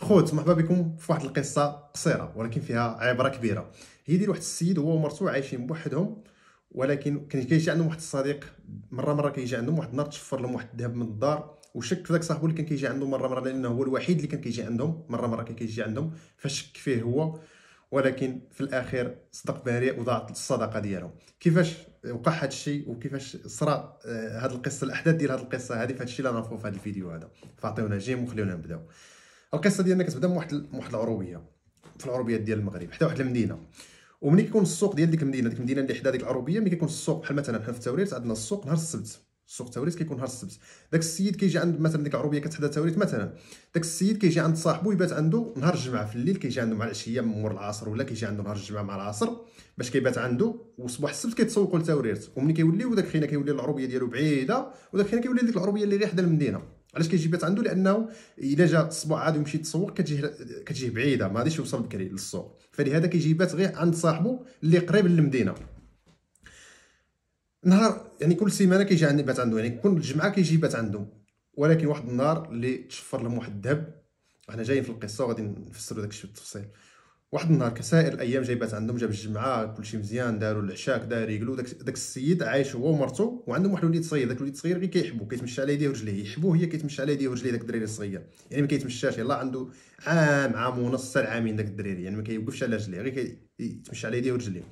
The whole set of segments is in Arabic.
خوت مرحبا بكم في واحد القصه قصيره ولكن فيها عبره كبيره هي ديال واحد السيد هو ومرته عايشين بوحدهم ولكن كان كيجي عندهم واحد الصديق مره مره كيجي عندهم واحد النهار تشفر لهم واحد الذهب من الدار وشك في ذاك صاحبو اللي كان كيجي عندهم مره مره لانه هو الوحيد اللي كان كيجي عندهم مره مره كان كيجي عندهم فشك فيه هو ولكن في الاخير صدق بريء وضاعت الصدقة ديالهم كيفاش وقع هذا الشيء وكيفاش صرا هذه آه، القصه الاحداث ديال هذه القصه هذه فهادشي اللي غنعرفوا في هذا الفيديو هذا فاعطيونا جيم وخليونا نبداو القصه ديالنا كتبدا من واحد واحد العروبيه في العروبيه ديال المغرب حتى واحد المدينه ومني كيكون السوق ديال ديك المدينه ديك المدينه اللي حدا ديك العروبيه ملي كيكون السوق بحال مثلا حنا في التوريت عندنا السوق نهار السبت السوق التوريت كيكون نهار السبت داك السيد كيجي عند مثلا ديك العروبيه كتحدا التوريت مثلا داك السيد كيجي عند صاحبو يبات عنده نهار الجمعه في الليل كيجي عنده مع العشيه من مور العصر ولا كيجي عنده نهار الجمعه مع العصر باش كيبات عنده وصباح السبت كيتسوقوا للتوريت ومني كيولي وداك خينا كيولي العروبيه ديالو بعيده وداك خينا كيولي ديك العروبيه اللي حدا المدينه علاش كيجي بات عنده لانه الا جا الصبوع عاد يمشي يتسوق كتجيه كتجيه بعيده ما غاديش يوصل بكري للسوق فلهذا كيجي بات غير عند صاحبه اللي قريب للمدينه نهار يعني كل سيمانه كيجي عندي بات عنده يعني كل جمعه كيجي بات عنده ولكن واحد النهار اللي تشفر لهم واحد الذهب حنا جايين في القصه وغادي نفسروا داكشي بالتفصيل واحد النهار كسائر الايام جايبات عندهم جاب الجمعه كلشي مزيان داروا العشاء كدا ريقلو داك, داك السيد عايش هو ومرته وعندهم واحد الوليد صغير داك الوليد الصغير غير كيحبو كيتمشى على يديه ورجليه يحبو هي كيتمشى على يديه ورجليه داك الدراري الصغير يعني ما كيتمشاش يلاه عنده عام عام ونص حتى عامين داك الدراري يعني ما كيوقفش على رجليه غير كيتمشى على يديه ورجليه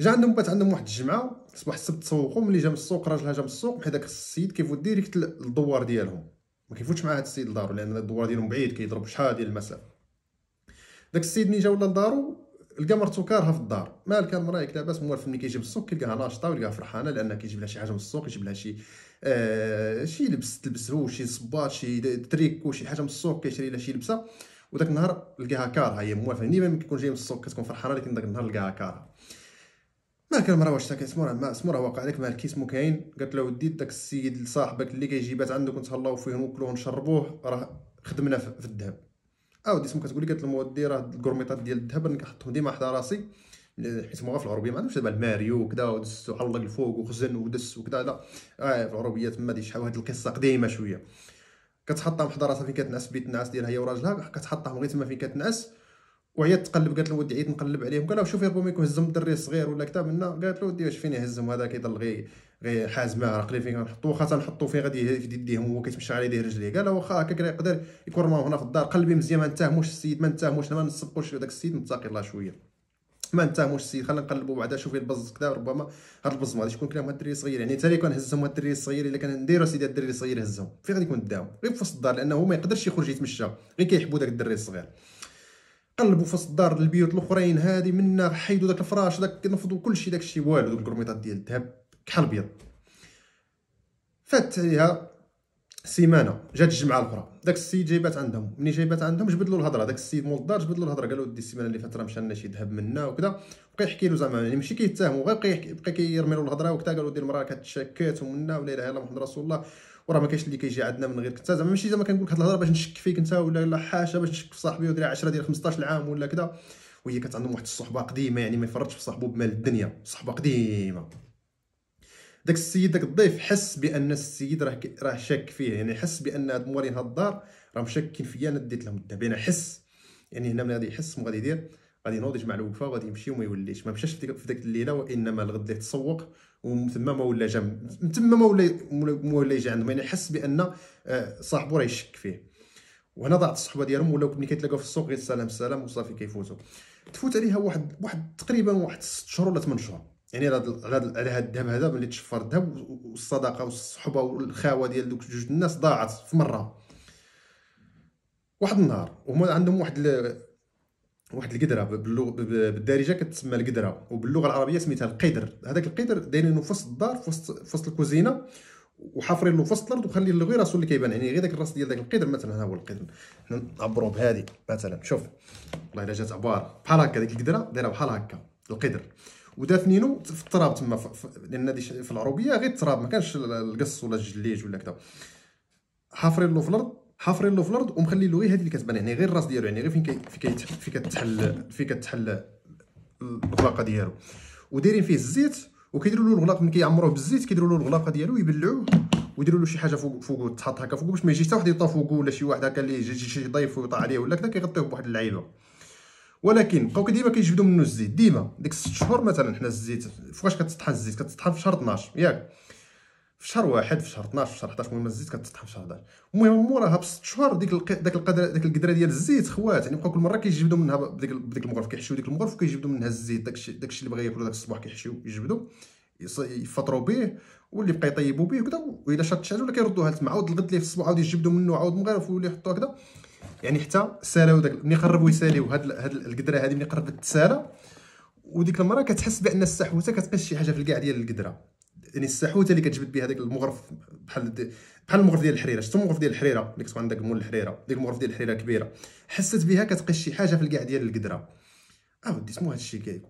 جا عندهم بات عندهم واحد الجمعه صباح السبت تسوقو ملي جا من السوق راجلها جا من السوق بحال داك السيد كيفوت ديريكت للدوار ديالهم ما كيفوتش مع هاد السيد لدارو لان الدوار ديالهم بعيد كيضرب شحال ديال المسافه داك السيد ملي جا ولا لدارو لقى مرتو كارها في الدار مال كان مرايك لاباس موالف ملي كيجيب السوق كيلقاها ناشطه ويلقاها فرحانه لان كيجيب لها شي حاجه من السوق يجيب لها شي آه شي لبس تلبسو شي صباط شي تريكو شي حاجه من السوق كيشري لها شي لبسه وداك النهار لقاها كارها هي موالفه ديما ملي كيكون جاي من السوق كتكون فرحانه لكن داك النهار لقاها كارها ما كان مرا واش ساكت سمو راه سمورا راه واقع عليك ما الكيسمو كاين قالت له ودي داك السيد صاحبك اللي كيجيبات عندك ونتهلاو فيه ونوكلوه ونشربوه راه خدمنا في الذهب او ودي سمو كتقول لي قالت المودي راه الكورميطات ديال الذهب انا كنحطهم ديما حدا راسي حيت هما في العربيه ما عندهمش دابا الماريو وكذا ودس وعلق الفوق وخزن ودس وكذا لا اه في العربيه تما دي شحال هاد القصه قديمه شويه كتحطهم حدا راسها فين كتنعس بيت النعاس ديالها هي وراجلها كتحطهم غير تما فين كتنعس وهي تقلب قالت له ودي عيد نقلب عليهم قال له شوفي ربما يكون هزم الدري الصغير ولا كذا منا قالت له ودي واش فين يهزم هذا كيضل غي غي حاز معاه راه فين غنحطو خاصة تنحطو فين غادي في يديهم هو كيتمشى على يديه رجليه قال له واخا هكاك يقدر يكون راه هنا في الدار قلبي مزيان ما نتهموش السيد ما نتهموش ما نسبقوش داك السيد نتقي الله شويه ما نتهموش السيد خلينا نقلبو بعدا شوفي البز كذا ربما هاد البز ما غاديش يكون كلام هاد الدري الصغير يعني تالي كون هزهم هاد الدري الصغير الا كان نديرو سيدي هاد الدري الصغير هزهم فين غادي يكون داهم غير في وسط الدار لانه ما يقدرش يخرج يتمشى غير كيحبو داك الدري الصغير قلبوا في الدار البيوت الاخرين هذه منا حيدوا داك الفراش داك نفضوا كلشي داكشي والو دوك الكرميطات ديال الذهب كحل بيض فات عليها سيمانه جات الجمعه الاخرى داك السيد جايبات عندهم ملي جايبات عندهم جبد له الهضره داك السيد مول الدار جبد له الهضره قالو له ودي السيمانه اللي فاتت راه مشى لنا شي ذهب منا وكذا بقى يحكي له زعما يعني ماشي كيتهمو غير بقى كيرمي له الهضره وكذا قالو دي المراه كتشكات ومنا ولا اله الا محمد رسول الله وراه ما كاينش اللي كيجي عندنا من غير انت زعما ماشي زعما كنقول لك هاد الهضره باش نشك فيك انت ولا لا حاشا باش نشك في صاحبي ودري 10 ديال 15 عام ولا كذا وهي كانت عندهم واحد الصحبه قديمه يعني ما يفرطش في صاحبه بمال الدنيا صحبه قديمه داك السيد داك الضيف حس بان السيد راه راه شاك فيه يعني حس بان هاد موالين هاد الدار راهم شاكين فيا انا ديت لهم الذهب يعني حس يعني هنا ملي غادي يحس وغادي يدير غادي ينوض يجمع الوقفه وغادي يمشي وما يوليش ما مشاش في ديك الليله وانما الغد تسوق ومن ثم ما ولا جا من ثم ما ولا ما ولا يجي عندهم يعني حس بان آه، صاحبو راه يشك فيه وهنا ضاعت الصحبه ديالهم ولاو ملي كيتلاقاو في السوق غير السلام السلام وصافي كيفوتوا تفوت عليها واحد واحد تقريبا واحد 6 شهور ولا 8 شهور يعني على هذا على هذا الذهب هذا ملي تشفر الذهب والصداقه والصحبه والخاوه ديال دوك جوج الناس ضاعت في مره واحد النهار وهما عندهم واحد واحد القدره باللغه بالدارجه كتسمى القدره وباللغه العربيه سميتها القدر هذاك القدر دايرينه في وسط الدار في وسط في وسط الكوزينه وحافرين له في وسط الارض وخلي له غير راسو اللي كيبان يعني غير داك الراس ديال داك القدر مثلا ها هو القدر حنا نعبروا بهذه مثلا شوف والله الا جات عبار بحال هكا ديك القدره دايره بحال هكا القدر ودافنينو في التراب تما لان هذه في العروبيه غير التراب ما كانش القص ولا الجليج ولا كذا حافرين له في الارض حافرين له في الارض ومخلي له غير هذه اللي كتبان يعني غير الراس ديالو يعني غير فين كي فين كتحل فين كتحل الغلاقه ديالو ودايرين فيه الزيت وكيديروا له الغلاق ملي كيعمروه بالزيت كيديروا له الغلاقه ديالو يبلعوه ويديروا له شي حاجه فوق فوق تحط هكا فوق باش ما يجيش حتى واحد يطا فوقو ولا شي واحد هكا اللي يجي شي ضيف ويطا عليه ولا كذا كيغطيوه بواحد اللعيبه ولكن بقاو ديما كيجبدوا منه الزيت ديما ديك 6 شهور مثلا حنا الزيت فوقاش كتطحن الزيت كتطحن في شهر 12 ياك في شهر واحد في شهر 12 في شهر 11 المهم الزيت كتطحن في شهر 11 المهم موراها بست شهور ديك داك القدر داك القدره ديال الزيت خوات يعني بقاو كل مره كيجبدوا منها بديك بديك المغرف كيحشيو ديك المغرف كيجبدوا منها الزيت داكشي داكشي اللي بغا ياكلو داك الصباح كيحشيو يجبدوا يفطروا به واللي بقى يطيبوا به وكذا والا شات شات ولا كيردوها لتما عاود الغد ليه في الصباح عاود يجبدوا منه عاود مغرف ويولي يحطوا هكذا يعني حتى سالاو داك ملي قربوا يساليو هاد هاد القدره هادي ملي قربت تسالى وديك المره كتحس بان السحوته كتقيس شي حاجه في الكاع ديال القدره يعني السحوته اللي كتجبد بها داك المغرف بحال بحال المغرف ديال الحريره شفتو المغرف ديال الحريره اللي كتكون عندك مول الحريره ديك المغرف ديال الحريره كبيره حست بها كتقي شي حاجه في الكاع ديال القدره اه ودي سمو هادشي كاي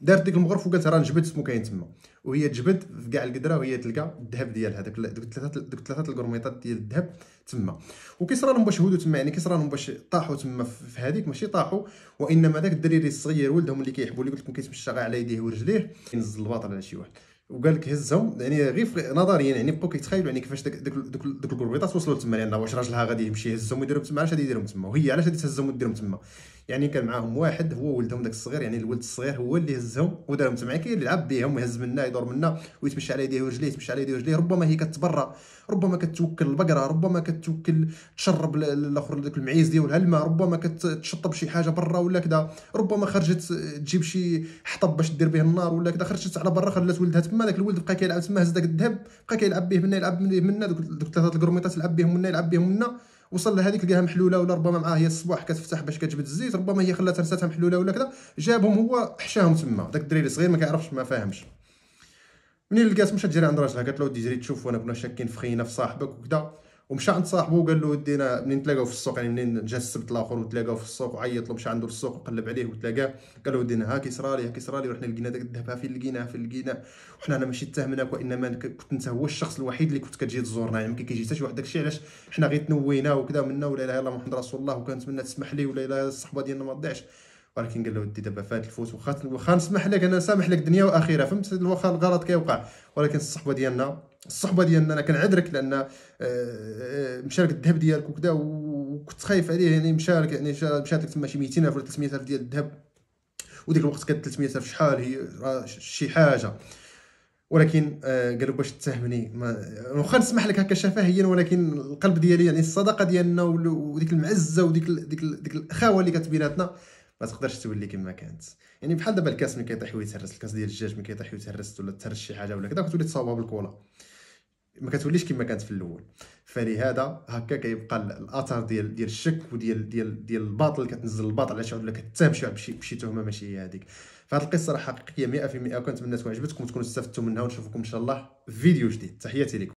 دارت ديك المغرف وقالت راه نجبد سمو كاين تما وهي تجبد في كاع القدره وهي تلقى الذهب ديالها داك دوك ثلاثه دوك ثلاثه الكرميطات ديال الذهب تما وكيصرى لهم باش هودو تما يعني كيصرى لهم باش طاحوا تما في هذيك ماشي طاحوا وانما داك الدريري الصغير ولدهم اللي كيحبوا اللي قلت لكم كيتمشى غير على يديه ورجليه ينزل الباطل على شي واحد وقال لك هزهم يعني غير نظريا يعني بقاو كيتخايلوا يعني كيفاش داك داك داك الكروبيطات وصلوا تما لان واش راجلها غادي يمشي يهزهم ويديرهم تما علاش غادي يديرهم تما وهي علاش غادي تهزهم وديرهم تما يعني كان معاهم واحد هو ولدهم داك الصغير يعني الولد الصغير هو اللي هزهم ودارهم تما يعني يلعب بهم ويهز منا يدور منا ويتمشى على يديه ورجليه يتمشى على يديه ورجليه ربما هي كتبرى ربما كتوكل البقره ربما كتوكل تشرب الاخر داك المعيز ديالها الماء ربما كتشطب شي حاجه برا ولا كذا ربما خرجت تجيب شي حطب باش دير به النار ولا كذا خرجت على برا خلات ولدها تما داك الولد بقى كيلعب تما هز داك الذهب بقى كيلعب به منا يلعب به منا دوك ثلاثه الكروميطات يلعب بهم منا يلعب بهم منا وصل لها هذيك محلوله ولا ربما معاه هي الصباح كتفتح باش كتجبد الزيت ربما هي خلاتها رساتها محلوله ولا كذا جابهم هو حشاهم تما داك الدريري الصغير ما كيعرفش ما فاهمش منين لقات مشات جري عند راجلها قالت له ودي جري تشوف وانا كنا شاكين في خينا في صاحبك وكذا ومشى عند صاحبو وقال له ودينا منين تلاقاو في السوق يعني منين جا السبت الاخر وتلاقاو في السوق وعيط له مشى عنده للسوق وقلب عليه وتلاقاه قال له ودينا ها كيصرالي ها كيصرالي وحنا لقينا داك الذهب فين لقيناه فين لقيناه وحنا انا ماشي تهمناك وانما كنت انت هو الشخص الوحيد اللي كنت كتجي تزورنا يعني ما كيجي حتى شي واحد داكشي علاش حنا غير تنوينا وكذا منا ولا اله الا محمد رسول الله وكنتمنى تسمح لي ولا اله الصحبه ديالنا ما تضيعش ولكن قال له ودي دابا فات الفوت واخا واخا نسمح لك انا سامح لك دنيا واخره فهمت واخا الغلط كيوقع ولكن الصحبه ديالنا الصحبه ديالنا انا كنعذرك لان آه، آه، مشارك الذهب ديالك وكذا وكنت خايف عليه يعني مشارك يعني مشات لك تما شي الف ولا الف ديال الذهب وديك الوقت كانت الف شحال هي شي حاجه ولكن آه، قالوا باش تتهمني واخا نسمح لك هكا شفاهيا ولكن القلب ديالي يعني الصدقه ديالنا وديك المعزه وديك ال ديك ديك الاخوه اللي كانت بيناتنا ما تقدرش تولي كما كانت يعني بحال دابا الكاس ملي كيطيح ويتهرس الكاس ديال الدجاج ملي كيطيح ويتهرس ولا تهرس شي حاجه ولا كذا كتولي تصاوبها بالكولا ما كتوليش كما كانت في الاول فلهذا هكا كيبقى الاثر ديال ديال الشك وديال ديال ديال الباطل كتنزل الباطل على شي ولا كتهم شي بشي بشي تهمه ماشي هي هذيك فهاد القصه راه حقيقيه 100% وكنتمنى تكون عجبتكم وتكونوا استفدتوا منها ونشوفكم ان شاء الله في فيديو جديد تحياتي لكم